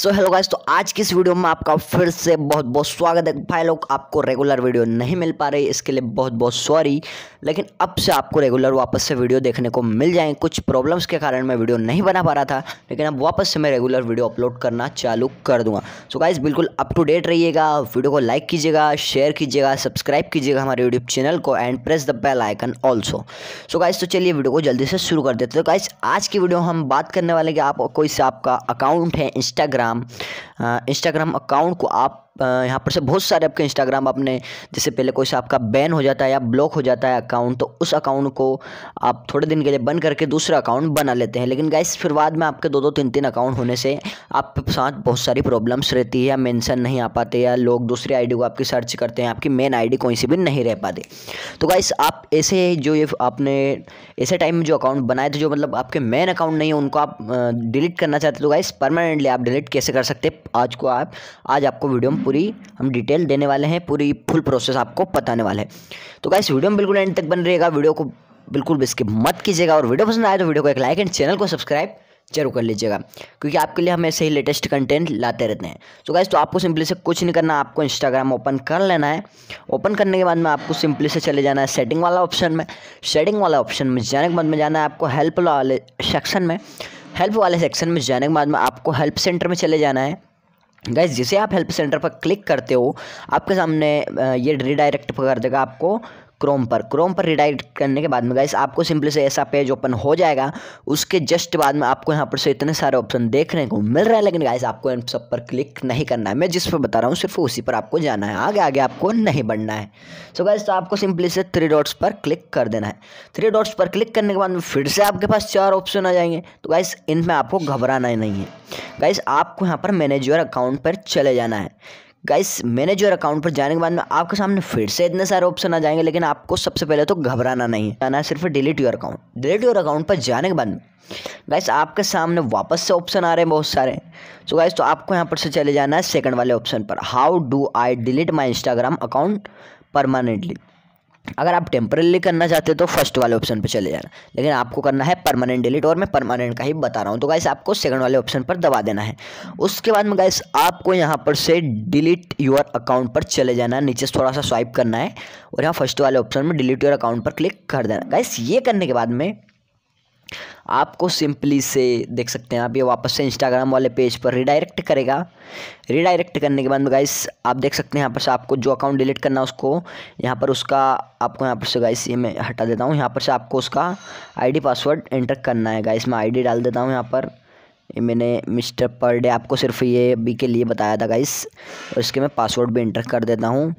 so hello guys तो आज की इस वीडियो में आपका फिर से बहुत बहुत स्वागत है भाई लोग आपको रेगुलर वीडियो नहीं मिल पा रही इसके लिए बहुत बहुत सॉरी लेकिन अब से आपको रेगुलर वापस से वीडियो देखने को मिल जाएंगे कुछ प्रॉब्लम्स के कारण मैं वीडियो नहीं बना पा रहा था लेकिन अब वापस से मैं रेगुलर वीडियो अपलोड करना चालू कर दूँगा सो गाइज़ बिल्कुल अप टू डेट रहिएगा वीडियो को लाइक कीजिएगा शेयर कीजिएगा सब्सक्राइब कीजिएगा हमारे यूट्यूब चैनल को and press the bell icon also so guys तो चलिए वीडियो को जल्दी से शुरू कर देते तो गाइज़ आज की वीडियो हम बात करने वाले कि आप कोई से आपका अकाउंट है इंस्टाग्राम इंस्टाग्राम इंस्टाग्राम अकाउंट को आप यहाँ पर से बहुत सारे आपके इंस्टाग्राम आपने जैसे पहले कोई सा आपका बैन हो जाता है या ब्लॉक हो जाता है अकाउंट तो उस अकाउंट को आप थोड़े दिन के लिए बंद करके दूसरा अकाउंट बना लेते हैं लेकिन गाइस फिर बाद में आपके दो दो तीन तीन अकाउंट होने से आपके साथ बहुत सारी प्रॉब्लम्स रहती है या मैंसन नहीं आ पाते या लोग दूसरी आई को आपकी सर्च करते हैं आपकी मेन आई कोई सी भी नहीं रह पाती तो गाइस आप ऐसे जो ये आपने ऐसे टाइम में जो अकाउंट बनाए थे जो मतलब आपके मेन अकाउंट नहीं है उनको आप डिलीट करना चाहते तो गाइस परमानेंटली आप डिलीट कैसे कर सकते आज को आप आज आपको वीडियो में पूरी हम डिटेल देने वाले हैं पूरी फुल प्रोसेस आपको बताने वाले हैं तो गाइस वीडियो में बिल्कुल एंड तक बन रहेगा वीडियो को बिल्कुल भी स्किप मत कीजिएगा और वीडियो पसंद आए तो वीडियो को एक लाइक एंड चैनल को सब्सक्राइब जरूर कर लीजिएगा क्योंकि आपके लिए हम ऐसे ही लेटेस्ट कंटेंट लाते रहते हैं तो गाइज तो आपको सिंपली से कुछ नहीं करना आपको इंस्टाग्राम ओपन कर लेना है ओपन करने के बाद में आपको सिंपली से चले जाना है सेटिंग वाला ऑप्शन में सेटिंग वाला ऑप्शन में जाने के बाद में जाना है आपको हेल्प वाले सेक्शन में हेल्प वाले सेक्शन में जाने के बाद में आपको हेल्प सेंटर में चले जाना है गैस जैसे आप हेल्प सेंटर पर क्लिक करते हो आपके सामने ये रिडायरेक्ट कर देगा आपको क्रोम पर क्रोम पर रिडायरेक्ट करने के बाद में गाइस आपको सिंपली से ऐसा पेज ओपन हो जाएगा उसके जस्ट बाद में आपको यहाँ पर से इतने सारे ऑप्शन देखने को मिल रहा है लेकिन गाइस आपको इन सब पर क्लिक नहीं करना है मैं जिस पर बता रहा हूँ सिर्फ उसी पर आपको जाना है आगे आगे आपको नहीं बढ़ना है सो so गाइस तो आपको सिंपली से थ्री डॉट्स पर क्लिक कर देना है थ्री डॉट्स पर क्लिक करने के बाद में फिर से आपके पास चार ऑप्शन आ जाएंगे तो गाइस इनमें आपको घबराना नहीं है गाइस आपको यहाँ पर मैनेजर अकाउंट पर चले जाना है गाइस मैनेजर अकाउंट पर जाने के बाद में आपके सामने फिर से इतने सारे ऑप्शन आ जाएंगे लेकिन आपको सबसे पहले तो घबराना नहीं है आना है सिर्फ delete your account delete your account पर जाने के बाद में गाइस आपके सामने वापस से ऑप्शन आ रहे हैं बहुत सारे सो so गाइस तो आपको यहाँ पर से चले जाना है सेकंड वाले ऑप्शन पर how do I delete my Instagram account permanently अगर आप टेम्परेली करना चाहते हो तो फर्स्ट वाले ऑप्शन पे चले जाना लेकिन आपको करना है परमानेंट डिलीट और मैं परमानेंट का ही बता रहा हूँ तो गाइस आपको सेकंड वाले ऑप्शन पर दबा देना है उसके बाद में गाइस आपको यहाँ पर से डिलीट योर अकाउंट पर चले जाना है नीचे थोड़ा सा स्वाइप करना है और यहाँ फर्स्ट वाले ऑप्शन में डिलीट योर अकाउंट पर क्लिक कर देना गाइस ये करने के बाद में आपको सिंपली से देख सकते हैं आप ये वापस से इंस्टाग्राम वाले पेज पर रिडायरेक्ट करेगा रिडायरेक्ट करने के बाद गाइस आप देख सकते हैं यहाँ पर से आपको जो अकाउंट डिलीट करना है उसको यहाँ पर उसका आपको यहाँ पर से गाइस ये मैं हटा देता हूँ यहाँ पर से आपको उसका आईडी पासवर्ड एंटर करना है गाइस मैं डी डाल देता हूँ यहाँ पर मैंने मिस्टर पर डे आपको सिर्फ ये बी के लिए बताया था गाइस और इसके मैं पासवर्ड भी इंटर कर देता हूँ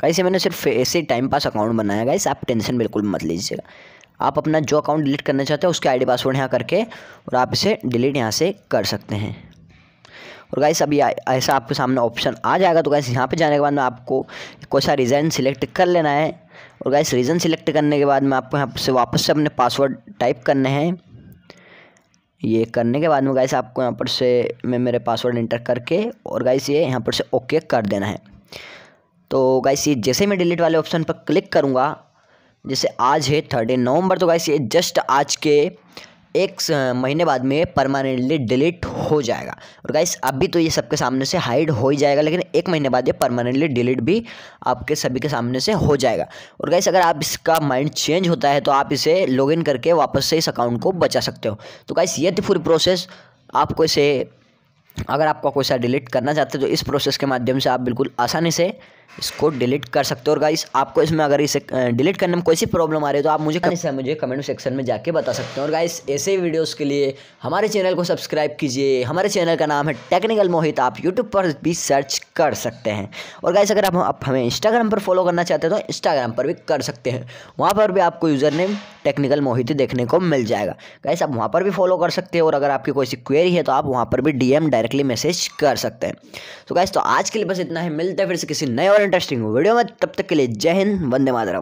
कैसे मैंने सिर्फ ऐसे टाइम पास अकाउंट बनाया गाइस आप टेंशन बिल्कुल मत लीजिएगा आप अपना जो अकाउंट डिलीट करना चाहते हैं उसके आईडी पासवर्ड यहाँ करके और आप इसे डिलीट यहाँ से कर सकते हैं और गाइस अभी ऐसा आपके सामने ऑप्शन आ जाएगा तो गाइस यहाँ पे जाने के बाद में आपको कोई सा रीज़न सिलेक्ट कर लेना है और गाइस रीज़न सिलेक्ट करने के बाद में आपको यहाँ से वापस से अपने पासवर्ड टाइप करने हैं ये करने के बाद में गाइस आपको यहाँ पर से मैं मेरे पासवर्ड इंटर करके और गाइस ये यहाँ पर से ओके कर देना है तो गाइस ये जैसे मैं डिलीट वाले ऑप्शन पर क्लिक करूँगा जैसे आज है थर्टीन नवंबर तो गाइस ये जस्ट आज के एक महीने बाद में परमानेंटली डिलीट हो जाएगा और गाइस अभी तो ये सबके सामने से हाइड हो ही जाएगा लेकिन एक महीने बाद ये परमानेंटली डिलीट भी आपके सभी के सामने से हो जाएगा और गाइस अगर आप इसका माइंड चेंज होता है तो आप इसे लॉगिन करके वापस से इस अकाउंट को बचा सकते हो तो गाइस ये थी पूरी प्रोसेस आपको इसे अगर आपका कोई सा डिलीट करना चाहते हो तो इस प्रोसेस के माध्यम से आप बिल्कुल आसानी से इसको डिलीट कर सकते हो और गाइस आपको इसमें अगर इसे डिलीट करने में कोई सी प्रॉब्लम आ रही है तो आप मुझे से मुझे कमेंट सेक्शन में जाके बता सकते हो और गाइस ऐसे ही वीडियोस के लिए हमारे चैनल को सब्सक्राइब कीजिए हमारे चैनल का नाम है टेक्निकल मोहित आप यूट्यूब पर भी सर्च कर सकते हैं और गाइस अगर आप, आप हमें इंस्टाग्राम पर फॉलो करना चाहते हैं तो इंस्टाग्राम पर भी कर सकते हैं वहाँ पर भी आपको यूज़र नेम टेक्निकल मोहित देखने को मिल जाएगा गाइस आप वहाँ पर भी फॉलो कर सकते हो और अगर आपकी कोई सी क्वेरी है तो आप वहाँ पर भी डीएम डायरेक्टली मैसेज कर सकते हैं तो गाइस तो आज के लिए बस इतना ही मिलते है फिर से किसी नए और इंटरेस्टिंग वीडियो में तब तक के लिए जय हिंद वंदे मातरम